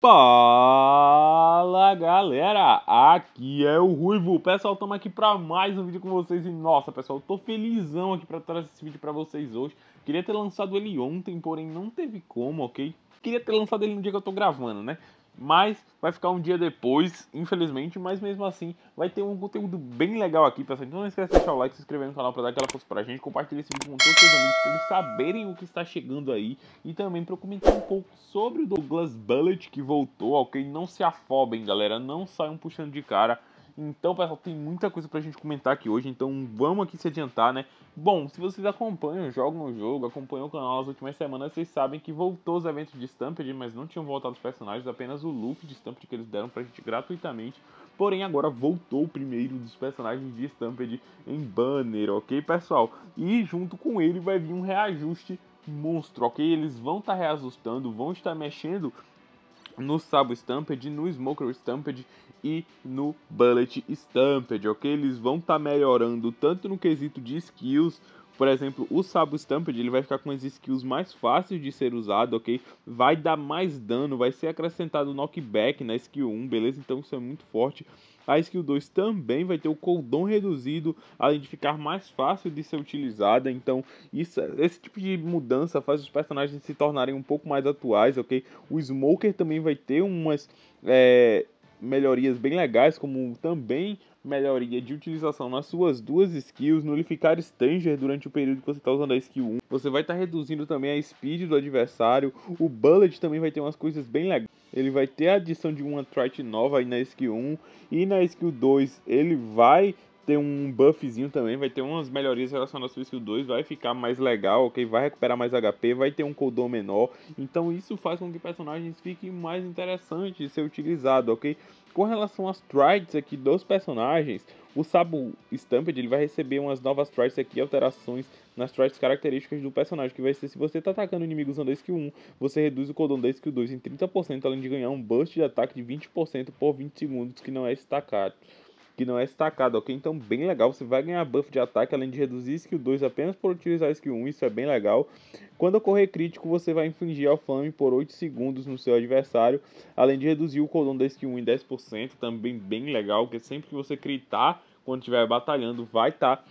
Fala galera, aqui é o Ruivo. Pessoal, estamos aqui para mais um vídeo com vocês. E nossa, pessoal, tô felizão aqui para trazer esse vídeo para vocês hoje. Queria ter lançado ele ontem, porém não teve como, ok? Queria ter lançado ele no dia que eu tô gravando, né? mas vai ficar um dia depois, infelizmente, mas mesmo assim vai ter um conteúdo bem legal aqui, pessoal. Então não esquece de deixar o like, se inscrever no canal para dar aquela força pra gente, compartilhar esse vídeo com todos os seus amigos para eles saberem o que está chegando aí e também para comentar um pouco sobre o Douglas Bullet que voltou, ok? Não se afobem, galera, não saiam puxando de cara. Então, pessoal, tem muita coisa pra gente comentar aqui hoje, então vamos aqui se adiantar, né? Bom, se vocês acompanham, jogam o jogo, acompanham o canal nas últimas semanas, vocês sabem que voltou os eventos de Stampede, mas não tinham voltado os personagens, apenas o Luffy de Stampede que eles deram pra gente gratuitamente. Porém, agora voltou o primeiro dos personagens de Stampede em banner, ok, pessoal? E junto com ele vai vir um reajuste monstro, ok? Eles vão estar tá reajustando, vão estar mexendo no Sabo Stampede, no Smoker Stampede e no Bullet Stamped, ok? Eles vão estar tá melhorando tanto no quesito de skills, por exemplo, o Sabo Stamped ele vai ficar com as skills mais fáceis de ser usado, ok? Vai dar mais dano, vai ser acrescentado knockback na skill 1, beleza? Então isso é muito forte. A skill 2 também vai ter o cooldown reduzido, além de ficar mais fácil de ser utilizada. Então, isso, esse tipo de mudança faz os personagens se tornarem um pouco mais atuais, ok? O Smoker também vai ter umas. É melhorias bem legais, como também melhoria de utilização nas suas duas skills, nulificar Stanger durante o período que você está usando a skill 1. Você vai estar tá reduzindo também a speed do adversário. O Bullet também vai ter umas coisas bem legais. Ele vai ter a adição de uma trite nova aí na skill 1 e na skill 2 ele vai ter um buffzinho também, vai ter umas melhorias relacionadas ao skill 2, vai ficar mais legal, ok? Vai recuperar mais HP, vai ter um cooldown menor. Então isso faz com que personagens fiquem mais interessantes de ser utilizado, ok? Com relação às trides aqui dos personagens, o Sabu Stampede ele vai receber umas novas trides aqui, alterações nas traits características do personagem, que vai ser se você está atacando inimigos inimigo usando a skill 1, você reduz o cooldown da skill 2 em 30%, além de ganhar um burst de ataque de 20% por 20 segundos, que não é estacado que não é estacado, ok? Então, bem legal. Você vai ganhar buff de ataque, além de reduzir skill 2 apenas por utilizar skill 1. Isso é bem legal. Quando ocorrer crítico, você vai infligir alfame por 8 segundos no seu adversário, além de reduzir o cooldown da skill 1 em 10%. Também bem legal, porque sempre que você critar, quando estiver batalhando, vai estar. Tá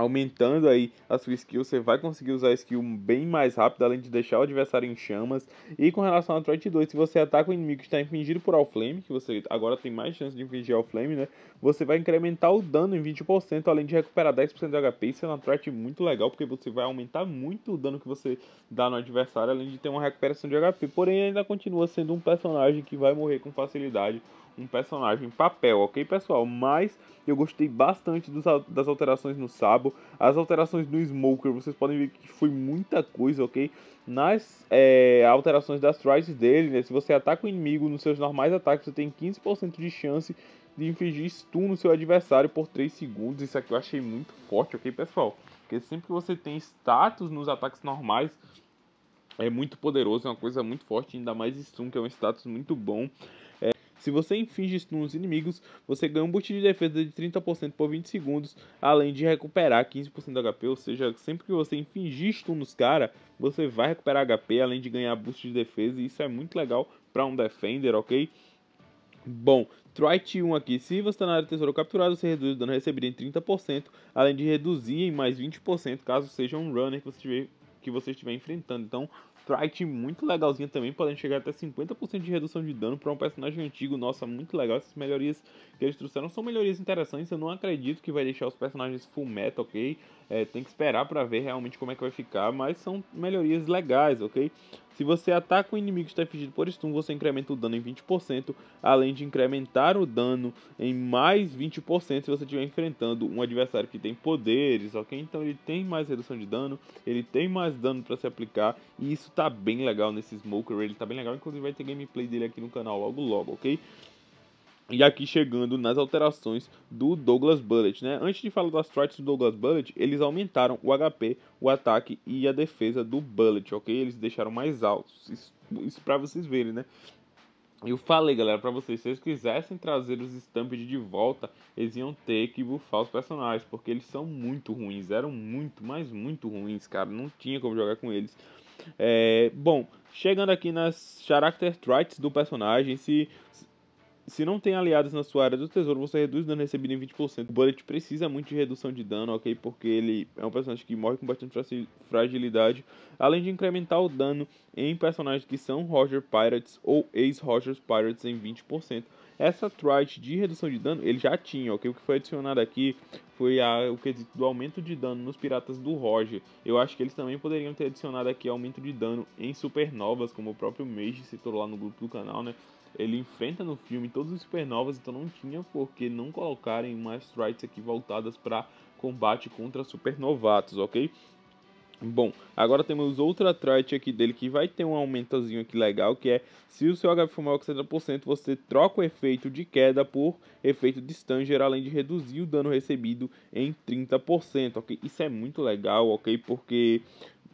aumentando aí a sua skill, você vai conseguir usar a skill bem mais rápido, além de deixar o adversário em chamas. E com relação ao Threat 2, se você ataca um inimigo que está infligido por Flame que você agora tem mais chance de infligir Flame né? Você vai incrementar o dano em 20%, além de recuperar 10% de HP. Isso é uma Threat muito legal, porque você vai aumentar muito o dano que você dá no adversário, além de ter uma recuperação de HP. Porém, ainda continua sendo um personagem que vai morrer com facilidade um personagem papel, ok, pessoal? Mas eu gostei bastante dos, das alterações no Sabo. As alterações no Smoker, vocês podem ver que foi muita coisa, ok? Nas é, alterações das Trides dele, né? Se você ataca o inimigo nos seus normais ataques, você tem 15% de chance de infligir stun no seu adversário por 3 segundos. Isso aqui eu achei muito forte, ok, pessoal? Porque sempre que você tem status nos ataques normais, é muito poderoso, é uma coisa muito forte, ainda mais stun, que é um status muito bom. Se você infinge isso nos inimigos, você ganha um boost de defesa de 30% por 20 segundos, além de recuperar 15% do HP, ou seja, sempre que você infligir stun nos caras, você vai recuperar HP, além de ganhar boost de defesa, e isso é muito legal para um defender, ok? Bom, Trite 1 aqui. Se você está na área de tesouro capturado, você reduz o dano recebido em 30%, além de reduzir em mais 20% caso seja um runner que você tiver que você estiver enfrentando. Então, Strike muito legalzinha também, podem chegar até 50% de redução de dano para um personagem antigo. Nossa, muito legal. Essas melhorias que eles trouxeram são melhorias interessantes. Eu não acredito que vai deixar os personagens full meta, ok? É, tem que esperar para ver realmente como é que vai ficar, mas são melhorias legais, ok? Se você ataca um inimigo que está fingido por stun, você incrementa o dano em 20%, além de incrementar o dano em mais 20% se você estiver enfrentando um adversário que tem poderes, ok? Então ele tem mais redução de dano, ele tem mais dano para se aplicar, e isso tá bem legal nesse Smoker, ele tá bem legal, inclusive vai ter gameplay dele aqui no canal logo logo, ok? E aqui chegando nas alterações do Douglas Bullet, né? Antes de falar das strikes do Douglas Bullet, eles aumentaram o HP, o ataque e a defesa do Bullet, ok? Eles deixaram mais altos, isso, isso para vocês verem, né? Eu falei, galera, para vocês, se eles quisessem trazer os Stampede de volta, eles iam ter que bufar os personagens, porque eles são muito ruins, eram muito, mas muito ruins, cara, não tinha como jogar com eles. É, bom, chegando aqui nas character traits do personagem, se se não tem aliados na sua área do tesouro, você reduz o dano recebido em 20%. O Bullet precisa muito de redução de dano, ok? Porque ele é um personagem que morre com bastante fragilidade, além de incrementar o dano em personagens que são Roger Pirates ou ex-Roger Pirates em 20%. Essa trait de redução de dano ele já tinha, ok? O que foi adicionado aqui foi a, o quesito do aumento de dano nos piratas do Roger. Eu acho que eles também poderiam ter adicionado aqui aumento de dano em supernovas, como o próprio Mage citou lá no grupo do canal, né? ele enfrenta no filme todos os supernovas, então não tinha por que não colocarem mais strikes aqui voltadas para combate contra supernovatos, ok? Bom, agora temos outra trait aqui dele que vai ter um aumentozinho aqui legal, que é se o seu HP for maior que 70%, você troca o efeito de queda por efeito de Stanger, além de reduzir o dano recebido em 30%, ok? Isso é muito legal, ok? Porque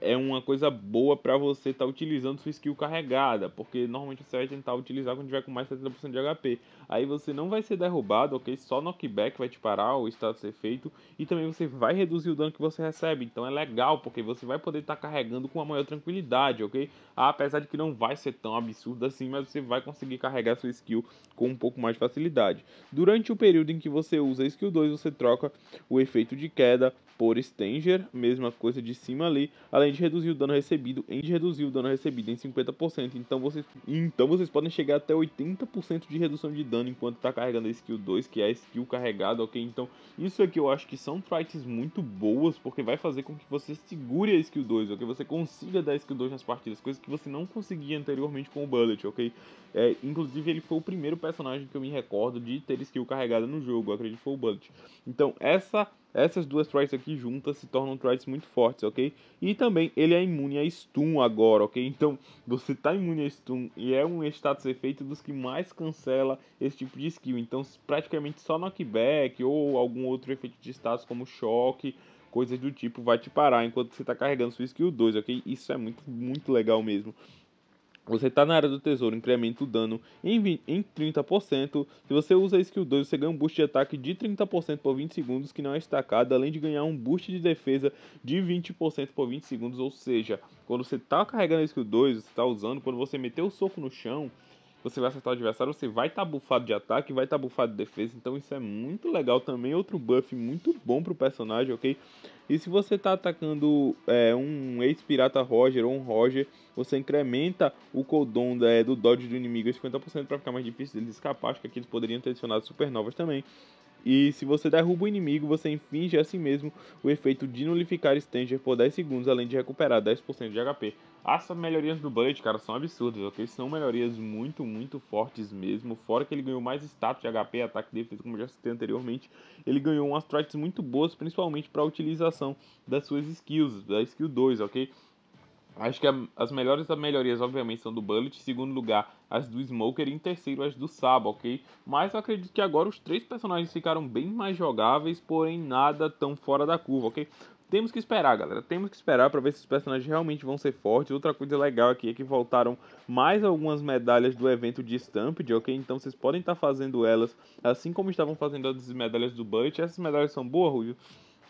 é uma coisa boa para você estar tá utilizando sua skill carregada, porque normalmente você vai tentar utilizar quando tiver com mais 70% de HP aí você não vai ser derrubado, ok? Só knockback vai te parar, o status efeito, é e também você vai reduzir o dano que você recebe. Então é legal, porque você vai poder estar tá carregando com uma maior tranquilidade, ok? Ah, apesar de que não vai ser tão absurdo assim, mas você vai conseguir carregar sua skill com um pouco mais de facilidade. Durante o período em que você usa a skill 2, você troca o efeito de queda por Stanger, mesma coisa de cima ali, além de reduzir o dano recebido em reduzir o dano recebido em 50%. Então vocês, então vocês podem chegar até 80% de redução de dano dano enquanto tá carregando a skill 2, que é a skill carregada, ok? Então, isso aqui é eu acho que são traits muito boas, porque vai fazer com que você segure a skill 2, ok? Você consiga dar skill 2 nas partidas, coisa que você não conseguia anteriormente com o Bullet, ok? É, inclusive, ele foi o primeiro personagem que eu me recordo de ter skill carregada no jogo, acredito que foi o Bullet. Então, essa essas duas traits aqui juntas se tornam traits muito fortes, ok? E também ele é imune a stun agora, ok? Então você tá imune a stun e é um status efeito dos que mais cancela esse tipo de skill. Então praticamente só knockback ou algum outro efeito de status como choque, coisas do tipo vai te parar enquanto você tá carregando sua skill 2, ok? Isso é muito, muito legal mesmo. Você está na área do tesouro, incrementa o dano em, 20, em 30%. Se você usa a skill 2, você ganha um boost de ataque de 30% por 20 segundos, que não é estacado, além de ganhar um boost de defesa de 20% por 20 segundos. Ou seja, quando você está carregando a skill 2, você está usando, quando você meteu o soco no chão, você vai acertar o adversário, você vai estar tá bufado de ataque, vai estar tá bufado de defesa, então isso é muito legal também, outro buff muito bom pro personagem, ok? E se você tá atacando é, um ex-pirata Roger ou um Roger, você incrementa o cooldown é, do dodge do inimigo em 50% para ficar mais difícil dele escapar, acho que aqui eles poderiam ter adicionado supernovas também. E se você derruba o inimigo, você infinge a si mesmo o efeito de nulificar Stanger por 10 segundos, além de recuperar 10% de HP. As melhorias do Bullet, cara, são absurdas, ok? São melhorias muito, muito fortes mesmo. Fora que ele ganhou mais status de HP, ataque e defesa, como já citei anteriormente. Ele ganhou umas traits muito boas, principalmente para a utilização das suas skills, da skill 2, ok? Acho que as melhores melhorias, obviamente, são do Bullet. Em segundo lugar, as do Smoker e em terceiro as do Saba, ok? Mas eu acredito que agora os três personagens ficaram bem mais jogáveis, porém nada tão fora da curva, ok? Temos que esperar, galera. Temos que esperar para ver se os personagens realmente vão ser fortes. Outra coisa legal aqui é que voltaram mais algumas medalhas do evento de Stamped, ok? Então vocês podem estar tá fazendo elas assim como estavam fazendo as medalhas do Butch. Essas medalhas são boas, Rubio?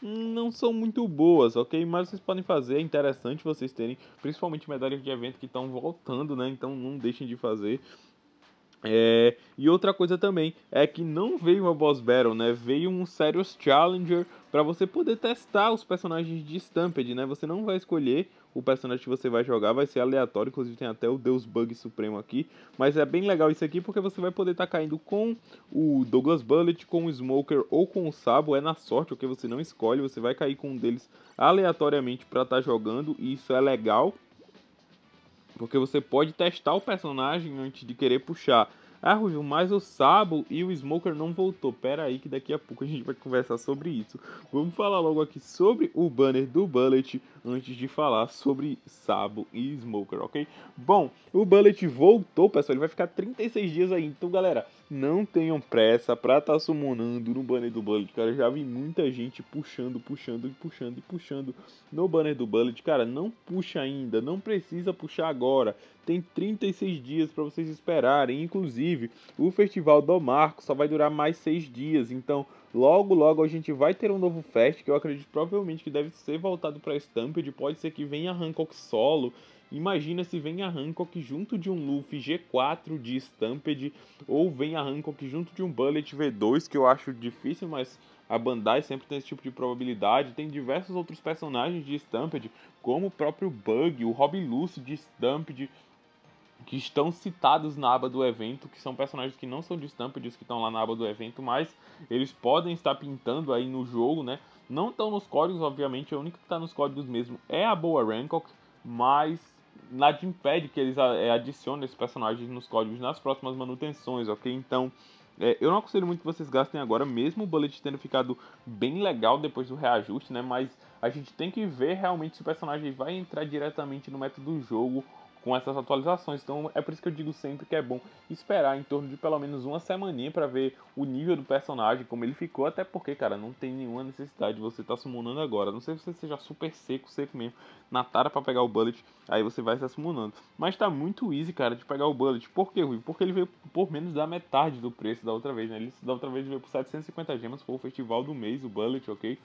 não são muito boas, ok? Mas vocês podem fazer, é interessante vocês terem, principalmente medalhas de evento que estão voltando, né? Então não deixem de fazer. É, e outra coisa também é que não veio uma boss battle, né? Veio um Serious Challenger para você poder testar os personagens de Stampede, né? Você não vai escolher o personagem que você vai jogar vai ser aleatório, inclusive tem até o Deus Bug Supremo aqui, mas é bem legal isso aqui porque você vai poder estar tá caindo com o Douglas Bullet, com o Smoker ou com o Sabo, é na sorte, o que você não escolhe, você vai cair com um deles aleatoriamente para estar tá jogando e isso é legal, porque você pode testar o personagem antes de querer puxar ah, Ruivo, mas o Sabo e o Smoker não voltou. Pera aí que daqui a pouco a gente vai conversar sobre isso. Vamos falar logo aqui sobre o banner do Bullet antes de falar sobre Sabo e Smoker, ok? Bom, o Bullet voltou, pessoal. Ele vai ficar 36 dias aí. Então, galera, não tenham pressa pra estar tá summonando no banner do Bullet, cara. Eu já vi muita gente puxando, puxando, e puxando e puxando no banner do Bullet. Cara, não puxa ainda, não precisa puxar agora. Tem 36 dias para vocês esperarem. Inclusive, o Festival do Marco só vai durar mais 6 dias. Então, logo, logo a gente vai ter um novo Fest que eu acredito provavelmente que deve ser voltado pra Stampede. Pode ser que venha Hancock solo. Imagina se vem a Hancock junto de um Luffy G4 de Stamped ou vem a Hancock junto de um Bullet V2, que eu acho difícil, mas a Bandai sempre tem esse tipo de probabilidade. Tem diversos outros personagens de Stamped como o próprio Bug, o Rob Lucy de Stamped que estão citados na aba do evento, que são personagens que não são de os que estão lá na aba do evento, mas eles podem estar pintando aí no jogo, né? Não estão nos códigos, obviamente, a única que está nos códigos mesmo é a Boa Hancock, mas nada impede que eles eh, adicionem esses personagens nos códigos nas próximas manutenções, ok? Então, é, eu não aconselho muito que vocês gastem agora, mesmo o bullet tendo ficado bem legal depois do reajuste, né? Mas a gente tem que ver realmente se o personagem vai entrar diretamente no método do jogo com essas atualizações. Então é por isso que eu digo sempre que é bom esperar em torno de pelo menos uma semaninha para ver o nível do personagem, como ele ficou, até porque, cara, não tem nenhuma necessidade de você estar tá agora. Não sei se você seja super seco, seco mesmo, na tara para pegar o bullet, aí você vai se sumonando. Mas tá muito easy, cara, de pegar o bullet. Por quê, Rui? Porque ele veio por menos da metade do preço da outra vez, né? Ele da outra vez veio por 750 gemas, foi o festival do mês, o bullet, ok?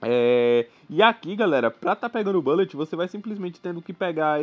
É, e aqui, galera, pra tá pegando o bullet, você vai simplesmente tendo que pegar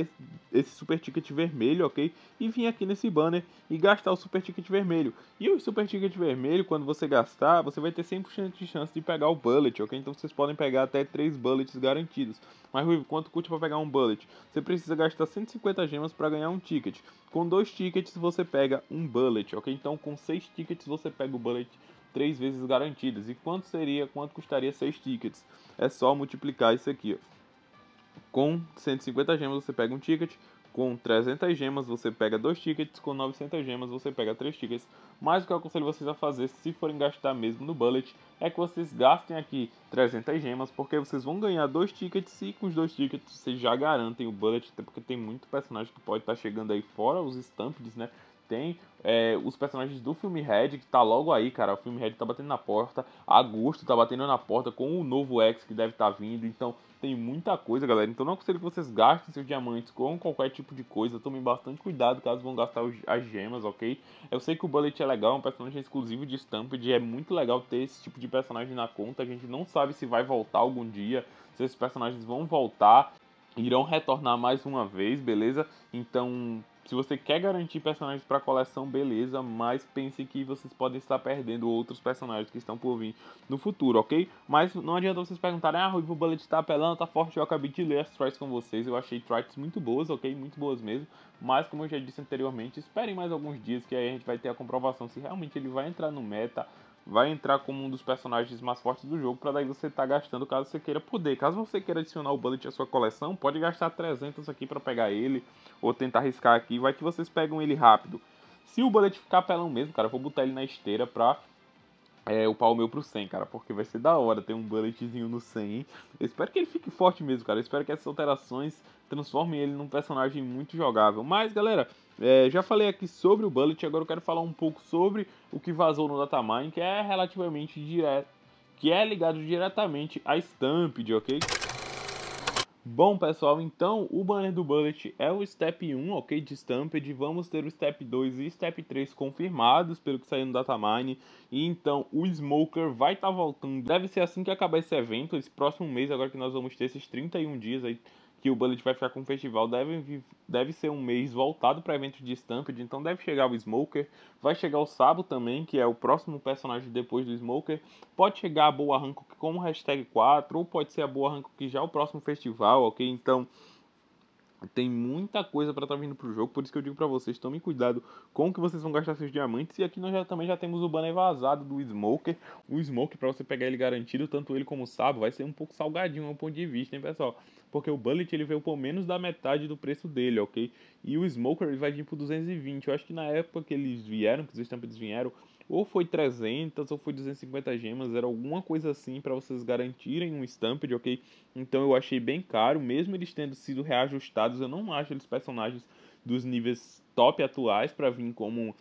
esse, super ticket vermelho, ok? E vir aqui nesse banner e gastar o super ticket vermelho. E o super ticket vermelho, quando você gastar, você vai ter 100% de chance de pegar o bullet, ok? Então vocês podem pegar até 3 bullets garantidos. Mas, quanto custa para pegar um bullet? Você precisa gastar 150 gemas para ganhar um ticket. Com dois tickets você pega um bullet, ok? Então com seis tickets você pega o bullet três vezes garantidas. E quanto seria, quanto custaria seis tickets? É só multiplicar isso aqui, ó. Com 150 gemas você pega um ticket, com 300 gemas você pega dois tickets, com 900 gemas você pega três tickets. Mas o que eu aconselho vocês a fazer, se forem gastar mesmo no bullet, é que vocês gastem aqui 300 gemas, porque vocês vão ganhar dois tickets e com os dois tickets vocês já garantem o bullet, até porque tem muito personagem que pode estar tá chegando aí fora os stamps, né? Tem é, os personagens do filme Red, que tá logo aí, cara. O filme Red tá batendo na porta. Agosto tá batendo na porta com o novo X que deve estar tá vindo. Então tem muita coisa, galera. Então não aconselho é que vocês gastem seus diamantes com qualquer tipo de coisa. Tomem bastante cuidado caso vão gastar as gemas, ok? Eu sei que o Bullet é legal, é um personagem exclusivo de Stamped. É muito legal ter esse tipo de personagem na conta. A gente não sabe se vai voltar algum dia, se esses personagens vão voltar. Irão retornar mais uma vez, beleza? Então se você quer garantir personagens para coleção, beleza, mas pense que vocês podem estar perdendo outros personagens que estão por vir no futuro, ok? Mas não adianta vocês perguntarem, ah, o Bullet tá apelando, tá forte, eu acabei de ler as trites com vocês, eu achei trites muito boas, ok? Muito boas mesmo, mas como eu já disse anteriormente, esperem mais alguns dias que aí a gente vai ter a comprovação se realmente ele vai entrar no meta vai entrar como um dos personagens mais fortes do jogo, para daí você estar tá gastando caso você queira poder. Caso você queira adicionar o Bullet à sua coleção, pode gastar 300 aqui para pegar ele, ou tentar arriscar aqui, vai que vocês pegam ele rápido. Se o Bullet ficar pelão mesmo, cara, eu vou botar ele na esteira para é, o meu pro 100, cara, porque vai ser da hora ter um bulletzinho no 100. Hein? Eu espero que ele fique forte mesmo, cara. Eu espero que essas alterações transformem ele num personagem muito jogável. Mas, galera, é, já falei aqui sobre o bullet, agora eu quero falar um pouco sobre o que vazou no Datamine, que é relativamente direto, que é ligado diretamente à Stampede, ok? Bom, pessoal, então o banner do Bullet é o Step 1, ok, de Stampede. Vamos ter o Step 2 e Step 3 confirmados, pelo que saiu no Datamine. E então o Smoker vai estar tá voltando. Deve ser assim que acabar esse evento, esse próximo mês, agora que nós vamos ter esses 31 dias aí que o Bullet vai ficar com o festival deve, deve ser um mês voltado para eventos de Stampede, então deve chegar o Smoker, vai chegar o Sabo também, que é o próximo personagem depois do Smoker, pode chegar a Boa Hancock como hashtag 4, ou pode ser a Boa Hancock já é o próximo festival, ok? Então tem muita coisa para estar tá vindo pro jogo, por isso que eu digo para vocês, tomem cuidado com o que vocês vão gastar seus diamantes, e aqui nós já, também já temos o banner vazado do Smoker, o Smoker para você pegar ele garantido, tanto ele como o Sabo, vai ser um pouco salgadinho ao ponto de vista, hein pessoal? porque o Bullet ele veio por menos da metade do preço dele, ok? E o Smoker ele vai vir por 220. Eu acho que na época que eles vieram, que os estampidos vieram, ou foi 300 ou foi 250 gemas, era alguma coisa assim para vocês garantirem um Stampede, ok? Então eu achei bem caro, mesmo eles tendo sido reajustados, eu não acho eles personagens dos níveis top atuais para vir como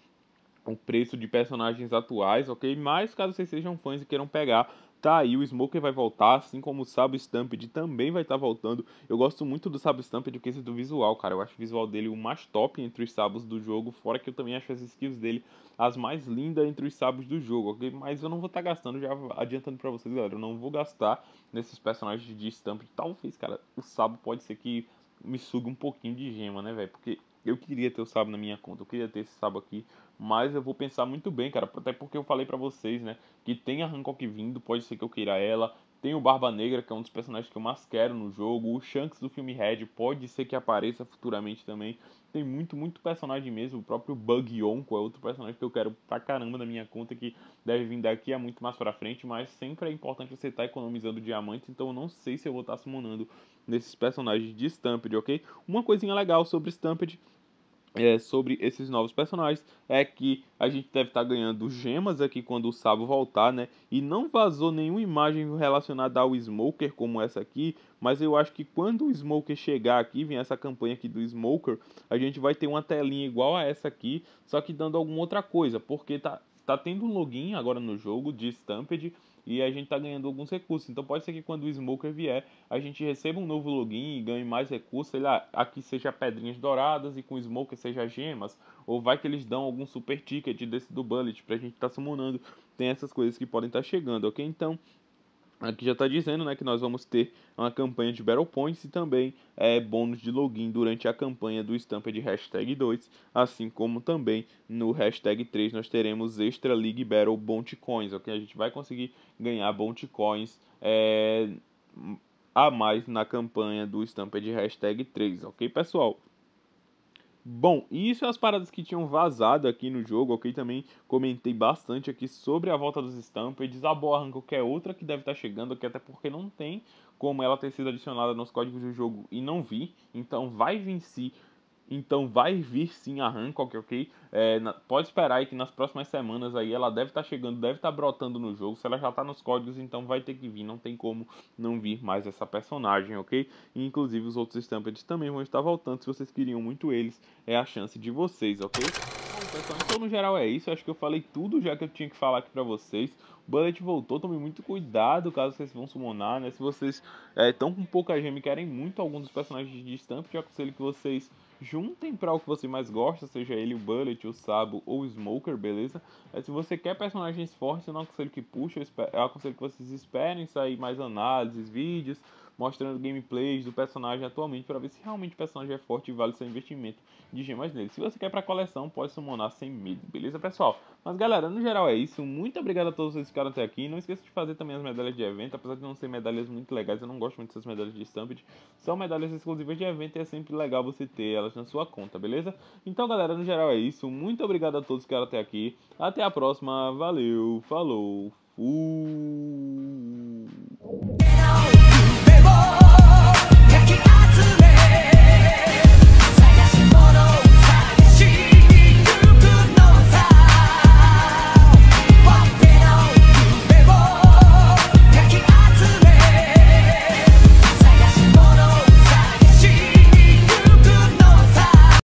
o preço de personagens atuais, ok? Mas caso vocês sejam fãs e queiram pegar, tá aí, o Smoker vai voltar, assim como o Sabo Stampede também vai estar tá voltando. Eu gosto muito do Sabo Stampede que causa do visual, cara. Eu acho o visual dele o mais top entre os sabos do jogo, fora que eu também acho as skills dele as mais lindas entre os sabos do jogo, ok? Mas eu não vou estar tá gastando, já adiantando para vocês, galera, eu não vou gastar nesses personagens de Stampede. Talvez, cara, o Sabo pode ser que me suga um pouquinho de gema, né, velho? Porque eu queria ter o sábado na minha conta, eu queria ter esse sábado aqui, mas eu vou pensar muito bem, cara, até porque eu falei para vocês, né, que tem a Hancock vindo, pode ser que eu queira ela, tem o Barba Negra, que é um dos personagens que eu mais quero no jogo, o Shanks do filme Red, pode ser que apareça futuramente também, tem muito, muito personagem mesmo, o próprio Bug Yonko é outro personagem que eu quero pra caramba na minha conta, que deve vir daqui a muito mais pra frente, mas sempre é importante você estar tá economizando diamantes, então eu não sei se eu vou estar tá summonando nesses personagens de Stampede, ok? Uma coisinha legal sobre Stampede é, sobre esses novos personagens é que a gente deve estar tá ganhando gemas aqui quando o Sabo voltar, né? E não vazou nenhuma imagem relacionada ao Smoker como essa aqui, mas eu acho que quando o Smoker chegar aqui, vem essa campanha aqui do Smoker, a gente vai ter uma telinha igual a essa aqui, só que dando alguma outra coisa, porque tá, tá tendo um login agora no jogo de Stampede, e a gente está ganhando alguns recursos. Então pode ser que quando o Smoker vier, a gente receba um novo login e ganhe mais recursos, sei lá, aqui seja pedrinhas douradas e com o Smoker seja gemas, ou vai que eles dão algum super ticket desse do Bullet para a gente estar tá summonando. Tem essas coisas que podem estar tá chegando, ok? Então Aqui já está dizendo né, que nós vamos ter uma campanha de Battle Points e também é, bônus de login durante a campanha do Stampede Hashtag 2, assim como também no Hashtag 3 nós teremos Extra League Battle Bounty Coins, ok? A gente vai conseguir ganhar Bounty Coins é, a mais na campanha do Stampede Hashtag 3, ok, pessoal? Bom, isso é as paradas que tinham vazado aqui no jogo, ok? Também comentei bastante aqui sobre a volta dos Stampedes, a Boa Arranco, qualquer outra que deve estar tá chegando aqui, até porque não tem como ela ter sido adicionada nos códigos do jogo e não vi. Então vai vir se então vai vir sim a Hancock, ok? É, na, pode esperar aí que nas próximas semanas aí ela deve estar tá chegando, deve estar tá brotando no jogo. Se ela já está nos códigos, então vai ter que vir. Não tem como não vir mais essa personagem, ok? E, inclusive os outros Stampeds também vão estar voltando. Se vocês queriam muito eles, é a chance de vocês, ok? pessoal. Então, então, no geral, é isso. acho que eu falei tudo já que eu tinha que falar aqui pra vocês. O Bullet voltou, tome muito cuidado caso vocês vão summonar, né? Se vocês estão é, com pouca gema e querem muito algum dos personagens de estampa eu aconselho que vocês juntem para o que você mais gosta, seja ele o Bullet, o Sabo ou o Smoker, beleza? Mas se você quer personagens fortes, eu não aconselho que puxe, eu, eu aconselho que vocês esperem sair mais análises, vídeos, mostrando gameplays do personagem atualmente para ver se realmente o personagem é forte e vale seu investimento de gemas nele. Se você quer para coleção, pode summonar sem medo, beleza, pessoal? Mas galera, no geral é isso. Muito obrigado a todos vocês que ficaram até aqui. Não esqueça de fazer também as medalhas de evento, apesar de não ser medalhas muito legais, eu não gosto muito dessas medalhas de Stampede. São medalhas exclusivas de evento e é sempre legal você ter elas na sua conta, beleza? Então, galera, no geral é isso. Muito obrigado a todos que ficaram até aqui. Até a próxima. Valeu, falou. Fui.